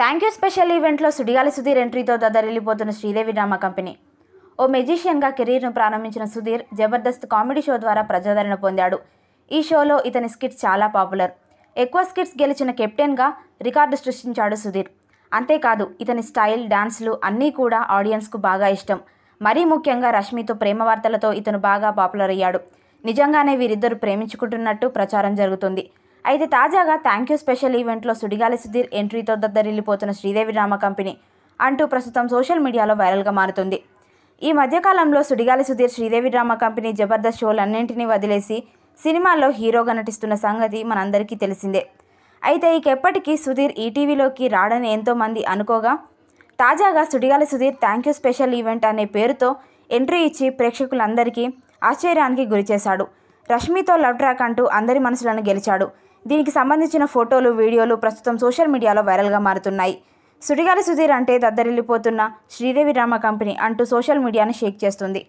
thank you special ఈవెంట్లో సుడిగాలి సుధీర్ ఎంట్రీతో దదరిల్లిపోతున్న శ్రీదేవి డ్రామా కంపెనీ ఓ మెజిషియన్గా కెరీర్ను ప్రారంభించిన సుధీర్ జబర్దస్త్ కామెడీ షో ద్వారా ప్రజాదరణ పొందాడు ఈ షోలో ఇతని స్కిట్స్ చాలా పాపులర్ ఎక్కువ స్కిట్స్ గెలిచిన కెప్టెన్గా రికార్డు సృష్టించాడు సుధీర్ అంతేకాదు ఇతని స్టైల్ డాన్స్లు అన్నీ కూడా ఆడియన్స్కు బాగా ఇష్టం మరీ ముఖ్యంగా రష్మితో ప్రేమ వార్తలతో ఇతను బాగా పాపులర్ అయ్యాడు నిజంగానే వీరిద్దరు ప్రేమించుకుంటున్నట్టు ప్రచారం జరుగుతుంది అయితే తాజాగా థ్యాంక్ యూ స్పెషల్ ఈవెంట్లో సుడిగాలి సుధీర్ ఎంట్రీతో దద్దరిల్లిపోతున్న శ్రీదేవి డ్రామా కంపెనీ అంటూ ప్రస్తుతం సోషల్ మీడియాలో వైరల్గా మారుతుంది ఈ మధ్యకాలంలో సుడిగాలి సుధీర్ శ్రీదేవి డ్రామా కంపెనీ జబర్దస్త్ షోలన్నింటినీ వదిలేసి సినిమాల్లో హీరోగా నటిస్తున్న సంగతి మనందరికీ తెలిసిందే అయితే ఇకెప్పటికీ సుధీర్ ఈటీవీలోకి రాడని ఎంతోమంది అనుకోగా తాజాగా Sudigali Sudheer thank you special event అనే పేరుతో ఎంట్రీ ఇచ్చి ప్రేక్షకులందరికీ ఆశ్చర్యానికి గురిచేశాడు రష్మితో లవ్ ట్రాక్ అంటూ అందరి మనసులను గెలిచాడు దీనికి సంబంధించిన ఫోటోలు వీడియోలు ప్రస్తుతం సోషల్ మీడియాలో వైరల్గా మారుతున్నాయి సుడిగాలి సుధీర్ అంటే దద్దరిల్లిపోతున్న శ్రీదేవి డ్రామా కంపెనీ అంటూ సోషల్ మీడియాను షేక్ చేస్తుంది